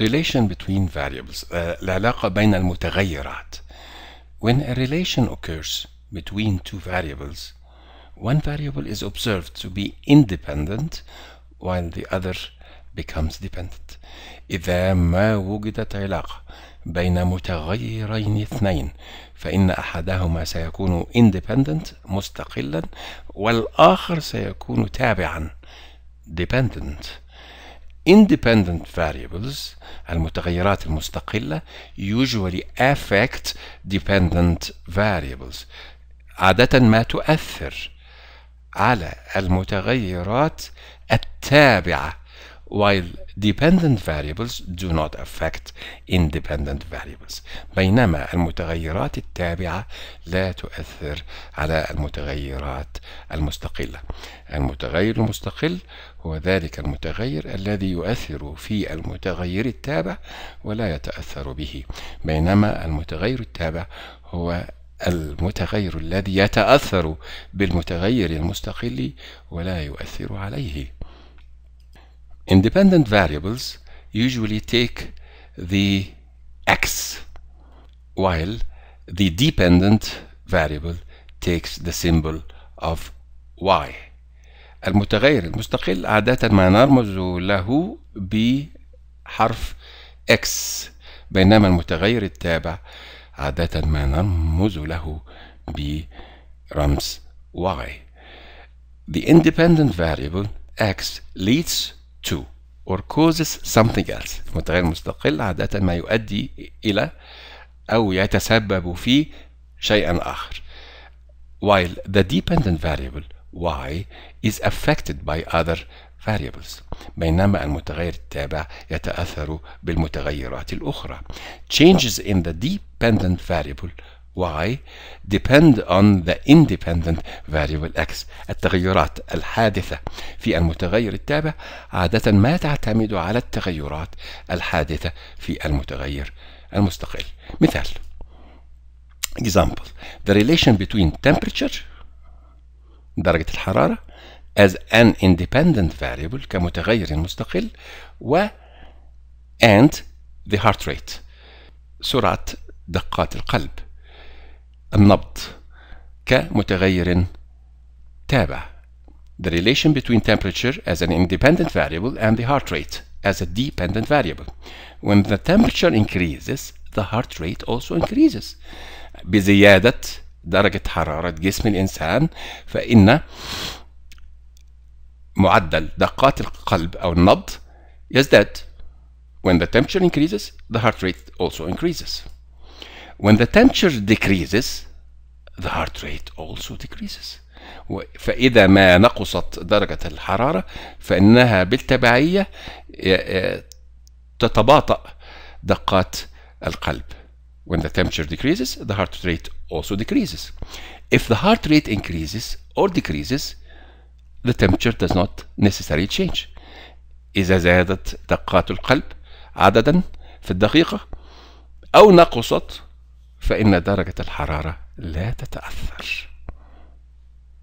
Relation between variables العلاقة بين المتغيرات When a relation occurs between two variables one variable is observed to be independent while the other becomes dependent إذا ما وجدت علاقة بين متغيرين اثنين فإن أحدهما سيكون independent مستقلا والآخر سيكون تابعا dependent independent variables المتغيرات المستقلة usually affect dependent variables عادة ما تؤثر على المتغيرات التابعة while dependent variables do not affect independent variables بينما المتغيرات التابعة لا تؤثر على المتغيرات المستقلة المتغير المستقل هو ذلك المتغير الذي يؤثر في المتغير التابع ولا يتأثر به بينما المتغير التابع هو المتغير الذي يتأثر بالمتغير المستقل ولا يؤثر عليه Independent variables usually take the x, while the dependent variable takes the symbol of y. المتغير المستقل عادة ما نرمز له بحرف x بينما المتغير التابع عادة ما نرمز له برمز y. The independent variable x leads to or causes something else المتغير المستقل عادة ما يؤدي إلى أو يتسبب في شيئا آخر while the dependent variable y is affected by other variables بينما المتغير التابع يتأثر بالمتغيرات الأخرى changes in the dependent variable y depend on the independent variable x التغيرات الحادثة في المتغير التابع عادة ما تعتمد على التغيرات الحادثة في المتغير المستقل مثال example the relation between temperature درجة الحرارة as an independent variable كمتغير مستقل و and the heart rate سرعة دقات القلب النبض كمتغير تابع. The relation between temperature as an independent variable and the heart rate as a dependent variable. When the temperature increases, the heart rate also increases. بزيادة درجة حرارة جسم الإنسان فإن معدل دقات القلب أو النبض يزداد. When the temperature increases, the heart rate also increases. When the temperature decreases the heart rate also decreases فإذا ما نقصت درجة الحرارة فإنها بالتبعية تتباطأ دقات القلب When the temperature decreases, the heart rate also decreases. If the heart rate increases or decreases, the temperature does not necessarily change. إذا زادت دقات القلب عددا في الدقيقة أو نقصت فإن درجة الحرارة لا تتأثر